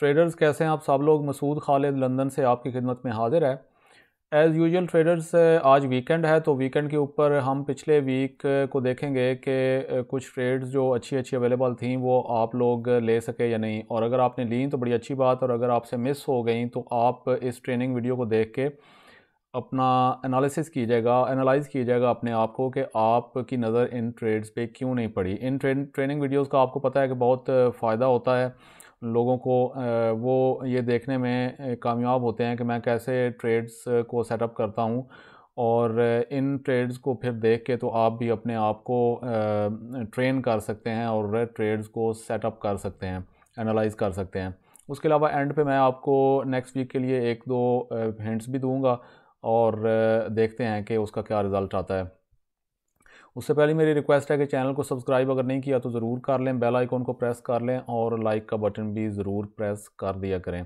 traders कैसे हैं आप सब लोग मसूद खालिद लंदन से आपकी खिदमत में हाजिर है एज़ यूजल ट्रेडर्स आज वीकेंड है तो वीकेंड के ऊपर हम पिछले वीक uh, को देखेंगे कि uh, कुछ ट्रेड्स जो अच्छी अच्छी अवेलेबल थी वो आप लोग ले सके या नहीं और अगर आपने ली तो बड़ी अच्छी बात और अगर आपसे मिस हो गई तो आप इस ट्रेनिंग वीडियो को देख के अपना एनालिसिस कीजिएगा एनालाइज कीजिएगा अपने आप को कि आपकी नज़र इन ट्रेड्स पे क्यों नहीं पड़ी इन ट्रेन ट्रेनिंग वीडियोस का आपको पता है कि बहुत uh, फ़ायदा होता है लोगों को वो ये देखने में कामयाब होते हैं कि मैं कैसे ट्रेड्स को सेटअप करता हूँ और इन ट्रेड्स को फिर देख के तो आप भी अपने आप को ट्रेन कर सकते हैं और ट्रेड्स को सेटअप कर सकते हैं एनालाइज कर सकते हैं उसके अलावा एंड पे मैं आपको नेक्स्ट वीक के लिए एक दो हिंट्स भी दूंगा और देखते हैं कि उसका क्या रिज़ल्ट आता है उससे पहले मेरी रिक्वेस्ट है कि चैनल को सब्सक्राइब अगर नहीं किया तो ज़रूर कर लें बेल आइकॉन को प्रेस कर लें और लाइक का बटन भी ज़रूर प्रेस कर दिया करें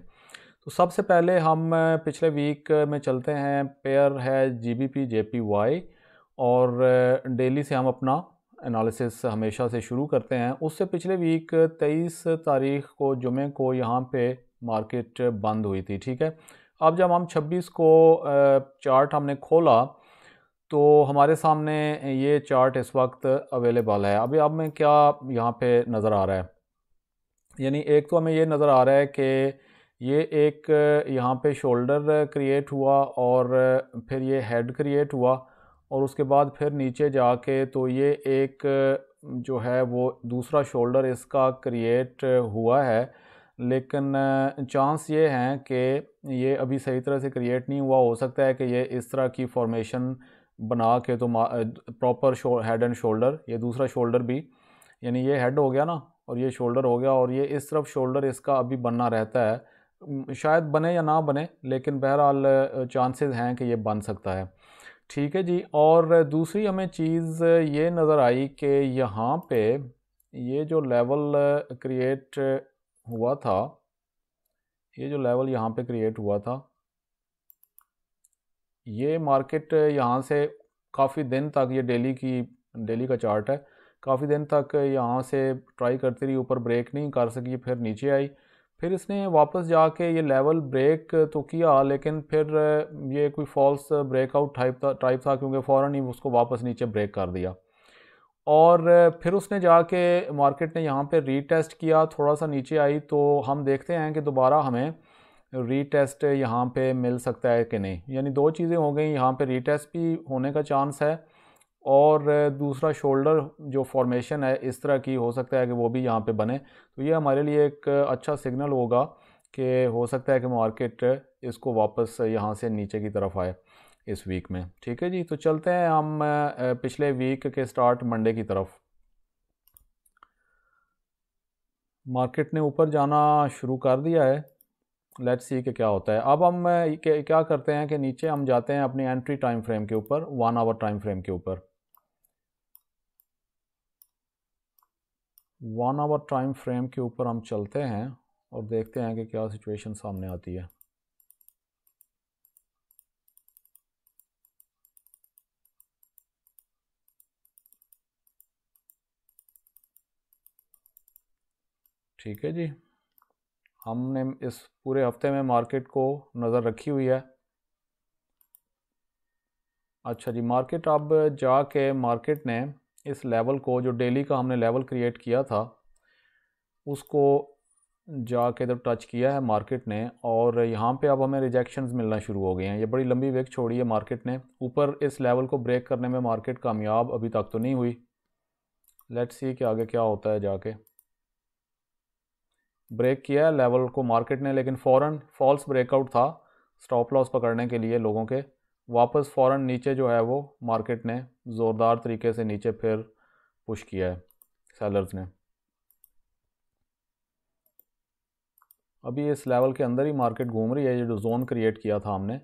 तो सबसे पहले हम पिछले वीक में चलते हैं पेयर है G B P J P Y और डेली से हम अपना एनालिसिस हमेशा से शुरू करते हैं उससे पिछले वीक 23 तारीख को जुमे को यहाँ पे मार्केट बंद हुई थी ठीक है अब जब हम 26 को चार्ट हमने खोला तो हमारे सामने ये चार्ट इस वक्त अवेलेबल है अभी अब में क्या यहाँ पे नज़र आ रहा है यानी एक तो हमें ये नज़र आ रहा है कि ये एक यहाँ पे शोल्डर क्रिएट हुआ और फिर ये हेड क्रिएट हुआ और उसके बाद फिर नीचे जाके तो ये एक जो है वो दूसरा शोल्डर इसका क्रिएट हुआ है लेकिन चांस ये हैं कि ये अभी सही तरह से क्रिएट नहीं हुआ हो सकता है कि ये इस तरह की फॉर्मेशन बना के तो प्रॉपर हेड एंड शोल्डर ये दूसरा शोल्डर भी यानी ये हेड हो गया ना और ये शोल्डर हो गया और ये इस तरफ शोल्डर इसका अभी बनना रहता है शायद बने या ना बने लेकिन बहरहाल चांसेस हैं कि ये बन सकता है ठीक है जी और दूसरी हमें चीज़ ये नज़र आई कि यहाँ पे ये जो लेवल क्रिएट हुआ था ये जो लेवल यहाँ पे क्रिएट हुआ था ये मार्केट यहाँ से काफ़ी दिन तक ये डेली की डेली का चार्ट है काफ़ी दिन तक यहाँ से ट्राई करती रही ऊपर ब्रेक नहीं कर सकी फिर नीचे आई फिर इसने वापस जाके ये लेवल ब्रेक तो किया लेकिन फिर ये कोई फॉल्स ब्रेकआउट टाइप था टाइप था क्योंकि फ़ौर ही उसको वापस नीचे ब्रेक कर दिया और फिर उसने जाके मार्केट ने यहाँ पे रीटेस्ट किया थोड़ा सा नीचे आई तो हम देखते हैं कि दोबारा हमें रीटेस्ट यहाँ पे मिल सकता है कि नहीं यानी दो चीज़ें हो गई यहाँ पे रीटेस्ट भी होने का चांस है और दूसरा शोल्डर जो फॉर्मेशन है इस तरह की हो सकता है कि वो भी यहाँ पे बने तो ये हमारे लिए एक अच्छा सिग्नल होगा कि हो सकता है कि मार्केट इसको वापस यहाँ से नीचे की तरफ आए इस वीक में ठीक है जी तो चलते हैं हम पिछले वीक के स्टार्ट मंडे की तरफ मार्केट ने ऊपर जाना शुरू कर दिया है लेट्स सी कि क्या होता है अब हम क्या करते हैं कि नीचे हम जाते हैं अपनी एंट्री टाइम फ्रेम के ऊपर वन आवर टाइम फ्रेम के ऊपर वन आवर टाइम फ्रेम के ऊपर हम चलते हैं और देखते हैं कि क्या सिचुएशन सामने आती है ठीक है जी हमने इस पूरे हफ्ते में मार्केट को नज़र रखी हुई है अच्छा जी मार्केट अब जाके मार्केट ने इस लेवल को जो डेली का हमने लेवल क्रिएट किया था उसको जाके इधर टच किया है मार्केट ने और यहाँ पे अब हमें रिजेक्शंस मिलना शुरू हो गए हैं ये बड़ी लंबी वेक छोड़ी है मार्केट ने ऊपर इस लेवल को ब्रेक करने में मार्केट कामयाब अभी तक तो नहीं हुई लेट्स सी कि आगे क्या होता है जाके ब्रेक किया लेवल को मार्केट ने लेकिन फ़ौरन फॉल्स ब्रेकआउट था स्टॉप लॉस पकड़ने के लिए लोगों के वापस फ़ौरन नीचे जो है वो मार्केट ने ज़ोरदार तरीके से नीचे फिर पुश किया है सेलर्स ने अभी इस लेवल के अंदर ही मार्केट घूम रही है ये जो जोन क्रिएट किया था हमने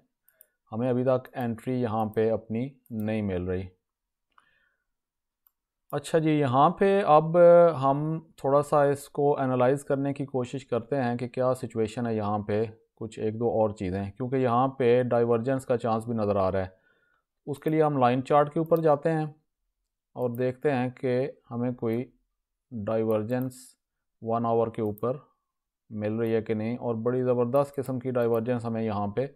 हमें अभी तक एंट्री यहाँ पे अपनी नहीं मिल रही अच्छा जी यहाँ पे अब हम थोड़ा सा इसको एनालाइज करने की कोशिश करते हैं कि क्या सिचुएशन है यहाँ पे कुछ एक दो और चीज़ें क्योंकि यहाँ पे डाइवर्जेंस का चांस भी नज़र आ रहा है उसके लिए हम लाइन चार्ट के ऊपर जाते हैं और देखते हैं कि हमें कोई डाइवर्जेंस वन आवर के ऊपर मिल रही है कि नहीं और बड़ी ज़बरदस्त किस्म की डाइवर्जेंस हमें यहाँ पर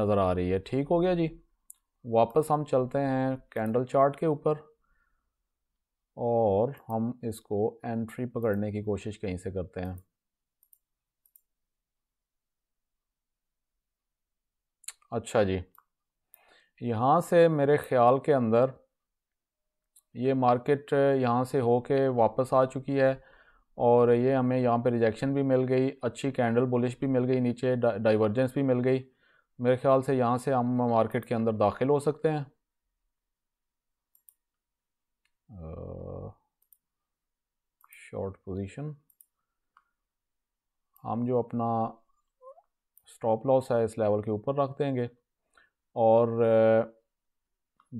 नज़र आ रही है ठीक हो गया जी वापस हम चलते हैं कैंडल चार्ट के ऊपर और हम इसको एंट्री पकड़ने की कोशिश कहीं से करते हैं अच्छा जी यहाँ से मेरे ख़्याल के अंदर ये मार्केट यहाँ से हो के वापस आ चुकी है और ये हमें यहाँ पे रिजेक्शन भी मिल गई अच्छी कैंडल बुलिश भी मिल गई नीचे डाइवर्जेंस भी मिल गई मेरे ख्याल से यहाँ से हम मार्केट के अंदर दाखिल हो सकते हैं शॉर्ट पोजीशन हम जो अपना स्टॉप लॉस है इस लेवल के ऊपर रख देंगे और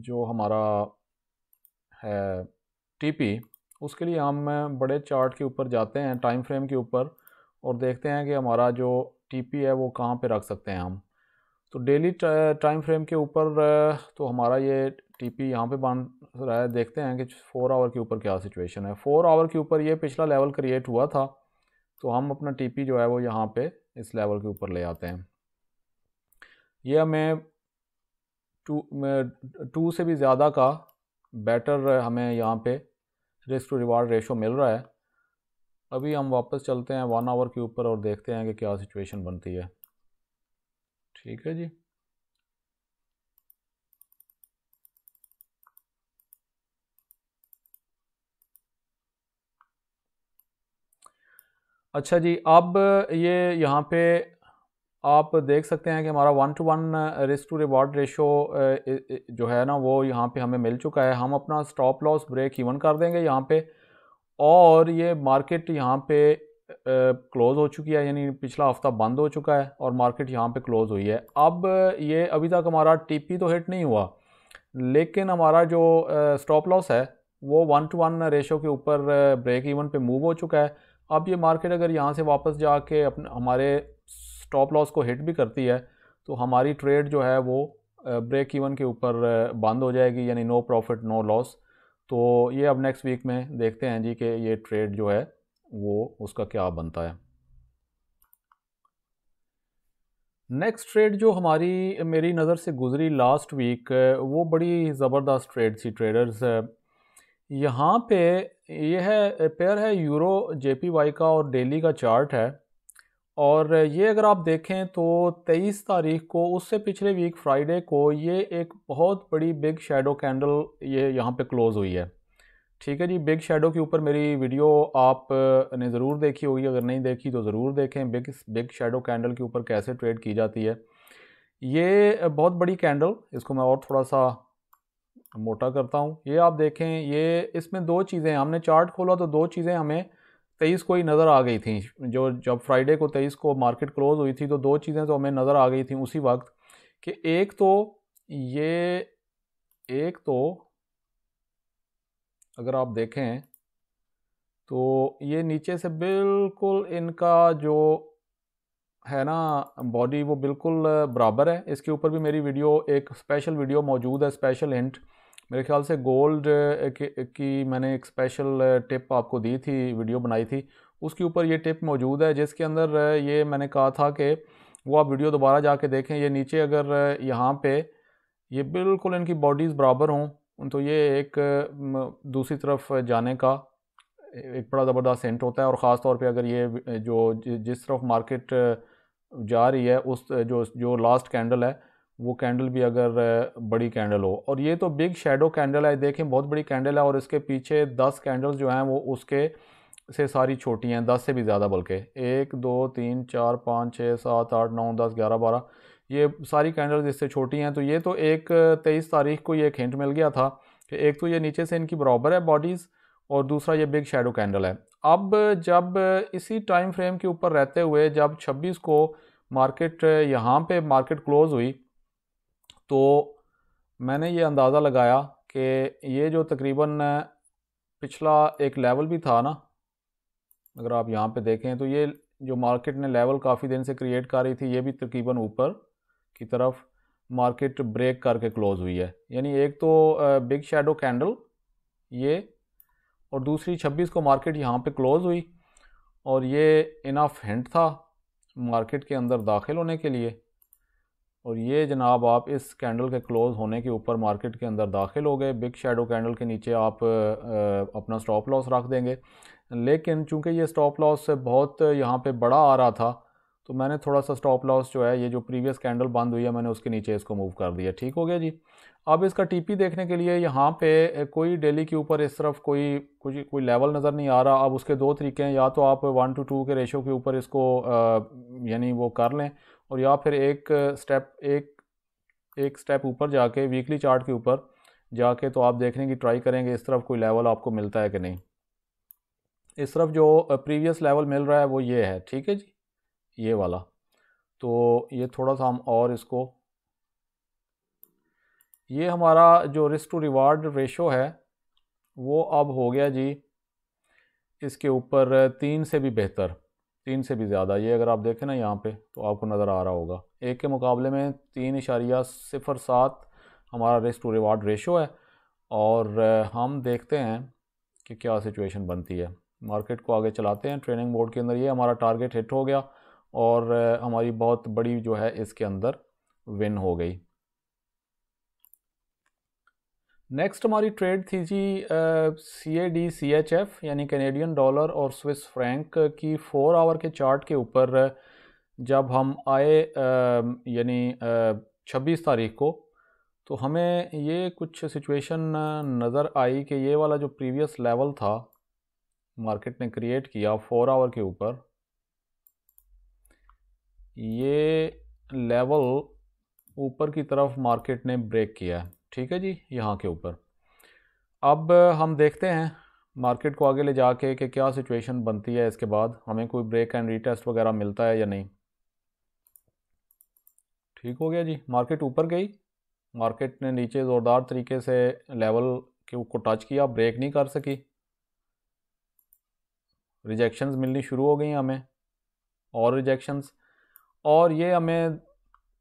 जो हमारा है टीपी उसके लिए हम बड़े चार्ट के ऊपर जाते हैं टाइम फ्रेम के ऊपर और देखते हैं कि हमारा जो टीपी है वो कहाँ पे रख सकते हैं हम तो डेली टाइम फ्रेम के ऊपर तो हमारा ये टीपी यहाँ पे बांध रहा है देखते हैं कि फोर आवर के ऊपर क्या सिचुएशन है फोर आवर के ऊपर ये पिछला लेवल क्रिएट हुआ था तो हम अपना टीपी जो है वो यहाँ पे इस लेवल के ऊपर ले आते हैं ये हमें टू टू से भी ज़्यादा का बेटर हमें यहाँ पे रिस्क टू रिवार्ड रेशो मिल रहा है अभी हम वापस चलते हैं वन आवर के ऊपर और देखते हैं कि क्या सिचुएशन बनती है ठीक है जी अच्छा जी अब ये यहाँ पे आप देख सकते हैं कि हमारा one to one risk to reward ratio जो है ना वो यहाँ पे हमें मिल चुका है हम अपना स्टॉप लॉस ब्रेक इवन कर देंगे यहाँ पे और ये मार्केट यहाँ पे क्लोज़ uh, हो चुकी है यानी पिछला हफ्ता बंद हो चुका है और मार्केट यहाँ पे क्लोज़ हुई है अब ये अभी तक हमारा टी तो हिट नहीं हुआ लेकिन हमारा जो स्टॉप uh, लॉस है वो वन टू वन रेशो के ऊपर ब्रेक uh, इवन पे मूव हो चुका है अब ये मार्केट अगर यहाँ से वापस जाके अपने हमारे स्टॉप लॉस को हिट भी करती है तो हमारी ट्रेड जो है वो ब्रेक इवन के ऊपर बंद हो जाएगी यानी नो प्रॉफिट नो लॉस तो ये अब नेक्स्ट वीक में देखते हैं जी कि ये ट्रेड जो है वो उसका क्या बनता है नेक्स्ट ट्रेड जो हमारी मेरी नज़र से गुजरी लास्ट वीक वो बड़ी ज़बरदस्त ट्रेड थी ट्रेडर्स यहाँ पे यह है पेयर है यूरो जेपीवाई का और डेली का चार्ट है और ये अगर आप देखें तो 23 तारीख को उससे पिछले वीक फ्राइडे को ये एक बहुत बड़ी बिग शेडो कैंडल ये यहाँ पे क्लोज़ हुई है ठीक है जी बिग शेडो के ऊपर मेरी वीडियो आप ने ज़रूर देखी होगी अगर नहीं देखी तो ज़रूर देखें बिग बिग शेडो कैंडल के ऊपर कैसे ट्रेड की जाती है ये बहुत बड़ी कैंडल इसको मैं और थोड़ा सा मोटा करता हूँ ये आप देखें ये इसमें दो चीज़ें हमने चार्ट खोला तो दो चीज़ें हमें तेईस को ही नज़र आ गई थी जो जब फ्राइडे को तेईस को मार्केट क्लोज़ हुई थी तो दो चीज़ें तो हमें नज़र आ गई थी उसी वक्त कि एक तो ये एक तो अगर आप देखें तो ये नीचे से बिल्कुल इनका जो है ना बॉडी वो बिल्कुल बराबर है इसके ऊपर भी मेरी वीडियो एक स्पेशल वीडियो मौजूद है स्पेशल हिंट मेरे ख्याल से गोल्ड की मैंने एक स्पेशल टिप आपको दी थी वीडियो बनाई थी उसके ऊपर ये टिप मौजूद है जिसके अंदर ये मैंने कहा था कि वो आप वीडियो दोबारा जाके देखें ये नीचे अगर यहाँ पे ये बिल्कुल इनकी बॉडीज़ बराबर हों तो ये एक दूसरी तरफ जाने का एक बड़ा ज़बरदस्त सेंट होता है और ख़ास तौर पे अगर ये जो जिस तरफ मार्केट जा रही है उस जो जो लास्ट कैंडल है वो कैंडल भी अगर बड़ी कैंडल हो और ये तो बिग शेडो कैंडल है देखें बहुत बड़ी कैंडल है और इसके पीछे दस कैंडल्स जो हैं वो उसके से सारी छोटी हैं दस से भी ज़्यादा बल्कि एक दो तीन चार पाँच छः सात आठ नौ दस ग्यारह बारह ये सारी कैंडल्स इससे छोटी हैं तो ये तो एक तेईस तारीख को ये एक हिंट मिल गया था कि एक तो ये नीचे से इनकी बराबर है बॉडीज़ और दूसरा ये बिग शेडो कैंडल है अब जब इसी टाइम फ्रेम के ऊपर रहते हुए जब छब्बीस को मार्केट यहाँ पर मार्केट क्लोज़ हुई तो मैंने ये अंदाज़ा लगाया कि ये जो तकरीबन पिछला एक लेवल भी था ना अगर आप यहाँ पे देखें तो ये जो मार्केट ने लेवल काफ़ी दिन से क्रिएट कर रही थी ये भी तकरीबन ऊपर की तरफ मार्केट ब्रेक करके क्लोज़ हुई है यानी एक तो बिग शेडो कैंडल ये और दूसरी 26 को मार्केट यहाँ पे क्लोज़ हुई और ये इनफ हिंट था मार्केट के अंदर दाखिल होने के लिए और ये जनाब आप इस कैंडल के क्लोज़ होने के ऊपर मार्केट के अंदर दाखिल हो गए बिग शेडो कैंडल के नीचे आप अपना स्टॉप लॉस रख देंगे लेकिन चूंकि ये स्टॉप लॉस बहुत यहाँ पे बड़ा आ रहा था तो मैंने थोड़ा सा स्टॉप लॉस जो है ये जो प्रीवियस कैंडल बंद हुई है मैंने उसके नीचे इसको मूव कर दिया ठीक हो गया जी अब इसका टीपी देखने के लिए यहाँ पे कोई डेली के ऊपर इस तरफ कोई कुछ कोई लेवल नज़र नहीं आ रहा अब उसके दो तरीके हैं या तो आप वन टू टू के रेशो के ऊपर इसको यानी वो कर लें और या फिर एक स्टेप एक एक स्टेप ऊपर जाके वीकली चार्ट के ऊपर जाके तो आप देखने की ट्राई करेंगे इस तरफ कोई लेवल आपको मिलता है कि नहीं इस तरफ जो प्रीवियस लेवल मिल रहा है वो ये है ठीक है जी ये वाला तो ये थोड़ा सा हम और इसको ये हमारा जो रिस्क टू रिवार्ड रेशो है वो अब हो गया जी इसके ऊपर तीन से भी बेहतर तीन से भी ज़्यादा ये अगर आप देखें ना यहाँ पे तो आपको नज़र आ रहा होगा एक के मुकाबले में तीन इशारिया सिफर सात हमारा रिस्क टू रिवार्ड रेशो है और हम देखते हैं कि क्या सिचुएशन बनती है मार्केट को आगे चलाते हैं ट्रेनिंग बोर्ड के अंदर ये हमारा टारगेट हिट हो गया और हमारी बहुत बड़ी जो है इसके अंदर विन हो गई नेक्स्ट हमारी ट्रेड थी G C A D C H F यानी कैनेडियन डॉलर और स्विस फ्रैंक की फोर आवर के चार्ट के ऊपर जब हम आए यानी छब्बीस तारीख को तो हमें ये कुछ सिचुएशन नज़र आई कि ये वाला जो प्रीवियस लेवल था मार्केट ने क्रिएट किया फोर आवर के ऊपर ये लेवल ऊपर की तरफ मार्केट ने ब्रेक किया है ठीक है जी यहाँ के ऊपर अब हम देखते हैं मार्केट को आगे ले जाके कि क्या सिचुएशन बनती है इसके बाद हमें कोई ब्रेक एंड रीटेस्ट वगैरह मिलता है या नहीं ठीक हो गया जी मार्केट ऊपर गई मार्केट ने नीचे ज़ोरदार तरीके से लेवल के को टच किया ब्रेक नहीं कर सकी रिजेक्शंस मिलनी शुरू हो गई हमें और रिजेक्शंस और ये हमें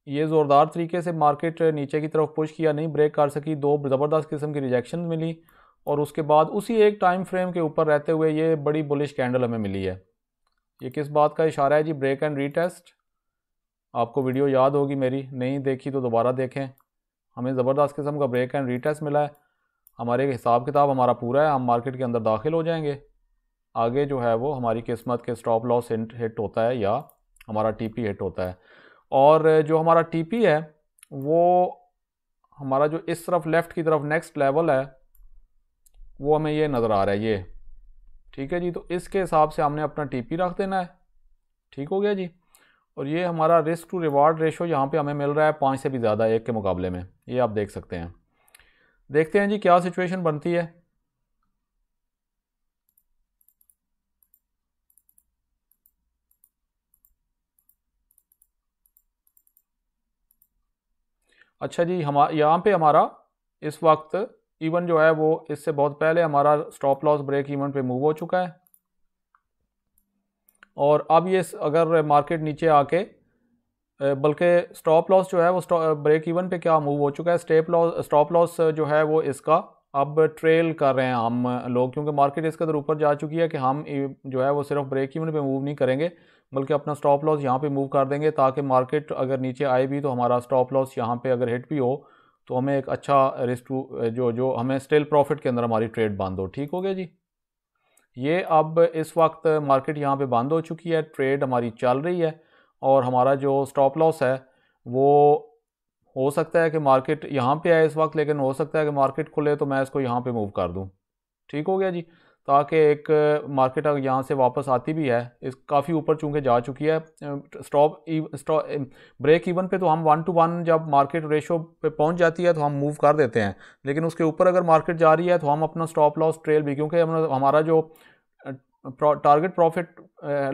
ये ज़ोरदार तरीके से मार्केट नीचे की तरफ पुश किया नहीं ब्रेक कर सकी दो ज़बरदस्त किस्म की रिजेक्शन मिली और उसके बाद उसी एक टाइम फ्रेम के ऊपर रहते हुए ये बड़ी बुलिश कैंडल हमें मिली है ये किस बात का इशारा है जी ब्रेक एंड रीटेस्ट आपको वीडियो याद होगी मेरी नहीं देखी तो दोबारा देखें हमें ज़बरदस्त किस्म का ब्रेक एंड रीटेस्ट मिला है हमारे हिसाब किताब हमारा पूरा है हम मार्केट के अंदर दाखिल हो जाएंगे आगे जो है वो हमारी किस्मत के स्टॉप लॉस हिट होता है या हमारा पी हिट होता है और जो हमारा टीपी है वो हमारा जो इस तरफ लेफ़्ट की तरफ नेक्स्ट लेवल है वो हमें ये नज़र आ रहा है ये ठीक है जी तो इसके हिसाब से हमने अपना टीपी रख देना है ठीक हो गया जी और ये हमारा रिस्क टू रिवार्ड रेशो यहाँ पे हमें मिल रहा है पाँच से भी ज़्यादा एक के मुकाबले में ये आप देख सकते हैं देखते हैं जी क्या सिचुएशन बनती है अच्छा जी हम यहाँ पे हमारा इस वक्त इवन जो है वो इससे बहुत पहले हमारा स्टॉप लॉस ब्रेक इवन पे मूव हो चुका है और अब ये अगर मार्केट नीचे आके बल्कि स्टॉप लॉस जो है वो ब्रेक इवन पे क्या मूव हो चुका है स्टेप लॉस स्टॉप लॉस जो है वो इसका अब ट्रेल कर रहे हैं हम लोग क्योंकि मार्केट इसके अंदर ऊपर जा चुकी है कि हम जो है वो सिर्फ ब्रेक इवन पे मूव नहीं करेंगे बल्कि अपना स्टॉप लॉस यहाँ पे मूव कर देंगे ताकि मार्केट अगर नीचे आए भी तो हमारा स्टॉप लॉस यहाँ पे अगर हिट भी हो तो हमें एक अच्छा रिस्क जो जो हमें स्टिल प्रॉफिट के अंदर हमारी ट्रेड बंद हो ठीक हो गया जी ये अब इस वक्त मार्केट यहाँ पे बंद हो चुकी है ट्रेड हमारी चल रही है और हमारा जो स्टॉप लॉस है वो हो सकता है कि मार्केट यहाँ पर आए इस वक्त लेकिन हो सकता है कि मार्केट खुले तो मैं इसको यहाँ पर मूव कर दूँ ठीक हो गया जी ताकि एक मार्केट अगर यहाँ से वापस आती भी है इस काफ़ी ऊपर चूँकि जा चुकी है स्टॉप ब्रेक इवन पे तो हम वन टू वन जब मार्केट रेशो पे पहुँच जाती है तो हम मूव कर देते हैं लेकिन उसके ऊपर अगर मार्केट जा रही है तो हम अपना स्टॉप लॉस ट्रेल भी क्योंकि हमारा जो टारगेट प्रॉफिट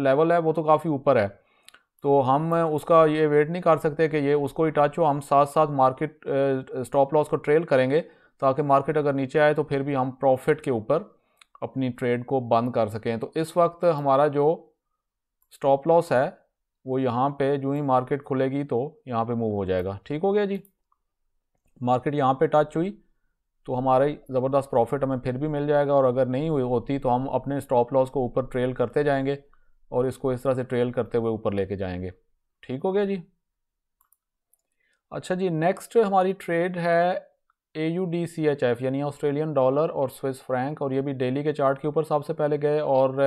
लेवल है वो तो काफ़ी ऊपर है तो हम उसका ये वेट नहीं कर सकते कि ये उसको ही टच हो हम साथ साथ मार्केट स्टॉप लॉस को ट्रेल करेंगे ताकि मार्केट अगर नीचे आए तो फिर भी हम प्रॉफिट के ऊपर अपनी ट्रेड को बंद कर सकें तो इस वक्त हमारा जो स्टॉप लॉस है वो यहाँ पे जो ही मार्केट खुलेगी तो यहाँ पे मूव हो जाएगा ठीक हो गया जी मार्केट यहाँ पे टच हुई तो हमारा ज़बरदस्त प्रॉफिट हमें फिर भी मिल जाएगा और अगर नहीं हुई होती तो हम अपने स्टॉप लॉस को ऊपर ट्रेल करते जाएंगे और इसको इस तरह से ट्रेल करते हुए ऊपर लेके जाएंगे ठीक हो गया जी अच्छा जी नेक्स्ट हमारी ट्रेड है A U D C H F यानी ऑस्ट्रेलियन डॉलर और स्विस फ्रैंक और ये भी डेली के चार्ट के ऊपर सबसे पहले गए और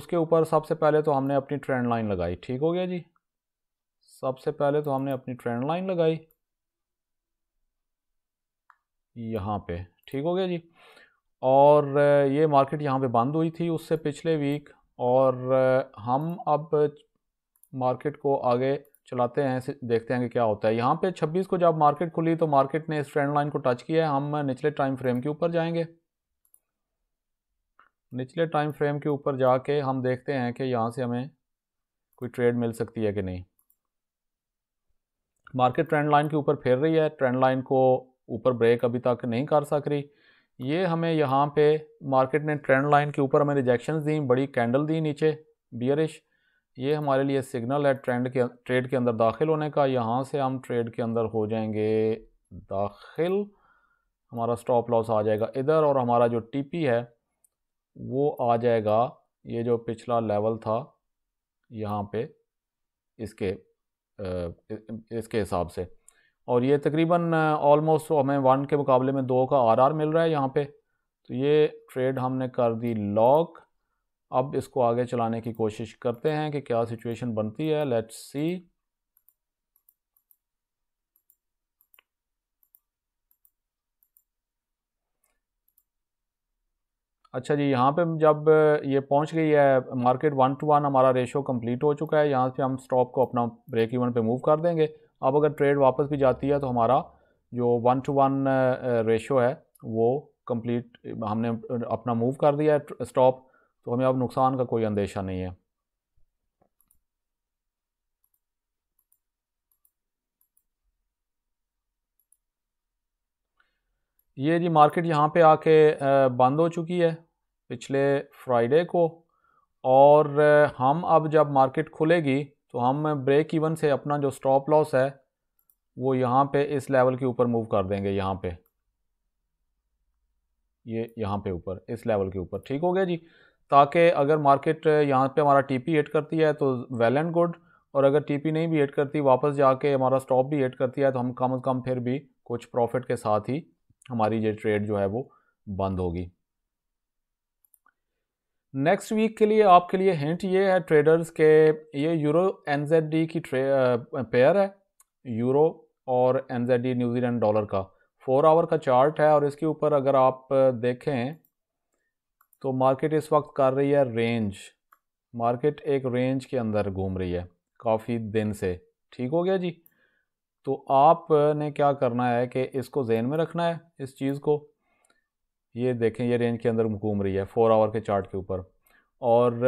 उसके ऊपर सबसे पहले तो हमने अपनी ट्रेंड लाइन लगाई ठीक हो गया जी सबसे पहले तो हमने अपनी ट्रेंड लाइन लगाई यहाँ पे ठीक हो गया जी और ये मार्केट यहाँ पे बंद हुई थी उससे पिछले वीक और हम अब मार्केट को आगे चलाते हैं देखते हैं कि क्या होता है यहाँ पे 26 को जब मार्केट खुली तो मार्केट ने इस ट्रेंड लाइन को टच किया है हम निचले टाइम फ्रेम के ऊपर जाएंगे निचले टाइम फ्रेम के ऊपर जाके हम देखते हैं कि यहाँ से हमें कोई ट्रेड मिल सकती है कि नहीं मार्केट ट्रेंड लाइन के ऊपर फेर रही है ट्रेंड लाइन को ऊपर ब्रेक अभी तक नहीं कर सक रही ये हमें यहाँ पे मार्केट ने ट्रेंड लाइन के ऊपर हमें रिजेक्शन दी बड़ी कैंडल दी नीचे बियरिश ये हमारे लिए सिग्नल है ट्रेंड के अं, ट्रेड के अंदर दाखिल होने का यहाँ से हम ट्रेड के अंदर हो जाएंगे दाखिल हमारा स्टॉप लॉस आ जाएगा इधर और हमारा जो टीपी है वो आ जाएगा ये जो पिछला लेवल था यहाँ पे इसके इसके हिसाब से और ये तकरीबन ऑलमोस्ट हमें वन के मुकाबले में दो का आरआर मिल रहा है यहाँ पे तो ये ट्रेड हमने कर दी लॉक अब इसको आगे चलाने की कोशिश करते हैं कि क्या सिचुएशन बनती है लेट्स सी अच्छा जी यहाँ पे जब ये पहुँच गई है मार्केट वन टू वन हमारा रेशो कंप्लीट हो चुका है यहाँ से हम स्टॉप को अपना ब्रेक इवन पे मूव कर देंगे अब अगर ट्रेड वापस भी जाती है तो हमारा जो वन टू वन रेशो है वो कंप्लीट हमने अपना मूव कर दिया है स्टॉप तो हमें अब नुकसान का कोई अंदेशा नहीं है ये जी मार्केट यहाँ पे आके बंद हो चुकी है पिछले फ्राइडे को और हम अब जब मार्केट खुलेगी तो हम ब्रेक इवन से अपना जो स्टॉप लॉस है वो यहाँ पे इस लेवल के ऊपर मूव कर देंगे यहाँ पे ये यहाँ पे ऊपर इस लेवल के ऊपर ठीक हो गया जी ताकि अगर मार्केट यहाँ पे हमारा टीपी एड करती है तो वेल एंड गुड और अगर टीपी नहीं भी एड करती वापस जाके हमारा स्टॉप भी एड करती है तो हम कम अज़ कम फिर भी कुछ प्रॉफिट के साथ ही हमारी ये ट्रेड जो है वो बंद होगी नेक्स्ट वीक के लिए आपके लिए हिंट ये है ट्रेडर्स के ये यूरो डी की पेयर है यूरो और डी न्यूजीलैंड डॉलर का फोर आवर का चार्ट है और इसके ऊपर अगर आप देखें तो मार्केट इस वक्त कर रही है रेंज मार्केट एक रेंज के अंदर घूम रही है काफ़ी दिन से ठीक हो गया जी तो आपने क्या करना है कि इसको जेन में रखना है इस चीज़ को ये देखें ये रेंज के अंदर घूम रही है फोर आवर के चार्ट के ऊपर और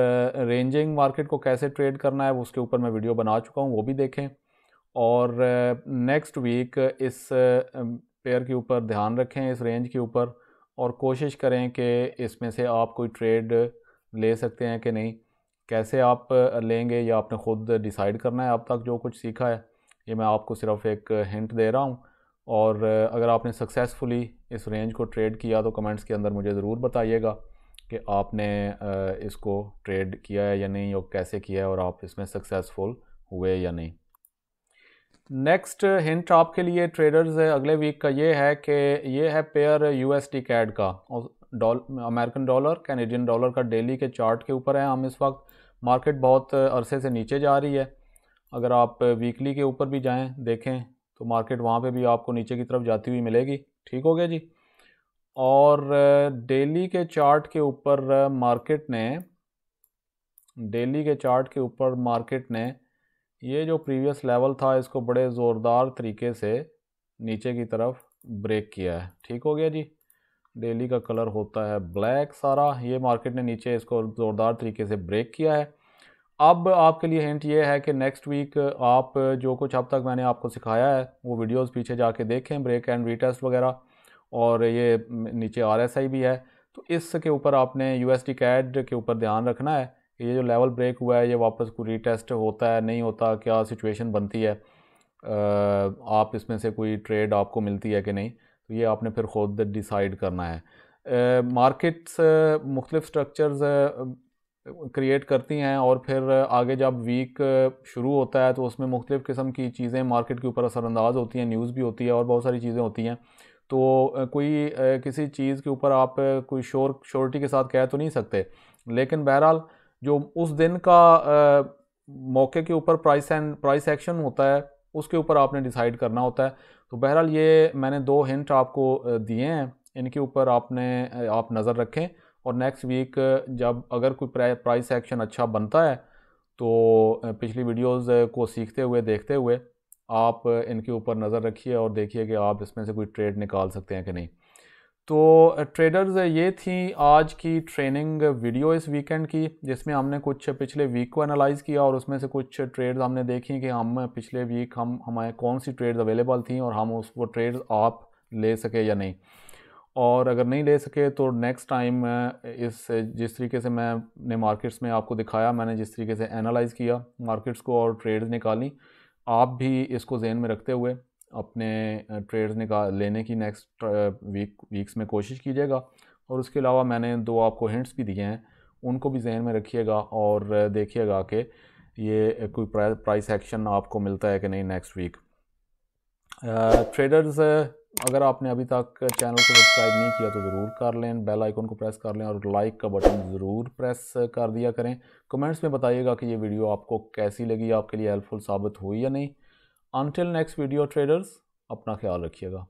रेंजिंग मार्केट को कैसे ट्रेड करना है उसके ऊपर मैं वीडियो बना चुका हूँ वो भी देखें और नेक्स्ट वीक इस पेयर के ऊपर ध्यान रखें इस रेंज के ऊपर और कोशिश करें कि इसमें से आप कोई ट्रेड ले सकते हैं कि नहीं कैसे आप लेंगे या आपने ख़ुद डिसाइड करना है अब तक जो कुछ सीखा है ये मैं आपको सिर्फ एक हिंट दे रहा हूँ और अगर आपने सक्सेसफुली इस रेंज को ट्रेड किया तो कमेंट्स के अंदर मुझे ज़रूर बताइएगा कि आपने इसको ट्रेड किया है या नहीं और कैसे किया है और आप इसमें सक्सेसफुल हुए या नहीं नेक्स्ट हिंट आपके लिए ट्रेडर्स अगले वीक का ये है कि ये है pair U S T CAD का डॉल अमेरिकन डॉलर कैनेडियन डॉलर का डेली के चार्ट के ऊपर है हम इस वक्त मार्केट बहुत अरसे से नीचे जा रही है अगर आप वीकली के ऊपर भी जाएं देखें तो मार्केट वहाँ पे भी आपको नीचे की तरफ जाती हुई मिलेगी ठीक हो गया जी और डेली के चार्ट के ऊपर मार्केट ने डेली के चार्ट के ऊपर मार्केट ने ये जो प्रीवियस लेवल था इसको बड़े ज़ोरदार तरीके से नीचे की तरफ ब्रेक किया है ठीक हो गया जी डेली का कलर होता है ब्लैक सारा ये मार्केट ने नीचे इसको ज़ोरदार तरीके से ब्रेक किया है अब आपके लिए हिंट ये है कि नेक्स्ट वीक आप जो कुछ अब तक मैंने आपको सिखाया है वो वीडियोस पीछे जाके देखें ब्रेक एंड रीटेस्ट वगैरह और ये नीचे आरएसआई भी है तो इसके ऊपर आपने यूएसडी कैड के ऊपर ध्यान रखना है ये जो लेवल ब्रेक हुआ है ये वापस को रीटेस्ट होता है नहीं होता क्या सिचुएशन बनती है आप इसमें से कोई ट्रेड आपको मिलती है कि नहीं तो ये आपने फिर खुद डिसाइड करना है मार्केट्स मुख्तफ़ स्ट्रक्चर्स क्रिएट करती हैं और फिर आगे जब वीक शुरू होता है तो उसमें मुख्तफ़ किस्म की चीज़ें मार्केट के ऊपर असरानंदाज होती हैं न्यूज़ भी होती है और बहुत सारी चीज़ें होती हैं तो कोई किसी चीज़ के ऊपर आप कोई शोर श्योरिटी के साथ कह तो नहीं सकते लेकिन बहरहाल जो उस दिन का आ, मौके के ऊपर प्राइस एंड प्राइस एक्शन होता है उसके ऊपर आपने डिसाइड करना होता है तो बहरहाल ये मैंने दो हिंट आपको दिए हैं इनके ऊपर आपने आप नज़र रखें और नेक्स्ट वीक जब अगर कोई प्राइस एक्शन अच्छा बनता है तो पिछली वीडियोस को सीखते हुए देखते हुए आप इनके ऊपर नज़र रखिए और देखिए कि आप इसमें से कोई ट्रेड निकाल सकते हैं कि नहीं तो ट्रेडर्स ये थी आज की ट्रेनिंग वीडियो इस वीकेंड की जिसमें हमने कुछ पिछले वीक को एनालाइज़ किया और उसमें से कुछ ट्रेड्स हमने देखी कि हम पिछले वीक हम हमारे कौन सी ट्रेड्स अवेलेबल थी और हम उस वो ट्रेड्स आप ले सके या नहीं और अगर नहीं ले सके तो नेक्स्ट टाइम इस जिस तरीके से मैंने मार्केट्स में आपको दिखाया मैंने जिस तरीके से एनालाइज़ किया मार्केट्स को और ट्रेड्स निकाली आप भी इसको जहन में रखते हुए अपने ट्रेड्स निकाल लेने की नेक्स्ट वीक वीक्स में कोशिश कीजिएगा और उसके अलावा मैंने दो आपको हिंट्स भी दिए हैं उनको भी जहन में रखिएगा और देखिएगा कि ये कोई प्राइस एक्शन आपको मिलता है कि नहीं नेक्स्ट वीक ट्रेडर्स अगर आपने अभी तक चैनल को सब्सक्राइब नहीं किया तो ज़रूर कर लें बेल आइकन को प्रेस कर लें और लाइक का बटन ज़रूर प्रेस कर दिया करें कमेंट्स में बताइएगा कि ये वीडियो आपको कैसी लगी आपके लिए हेल्पफुल साबित हुई या नहीं अनटिल नेक्स्ट वीडियो ट्रेडर्स अपना ख्याल रखिएगा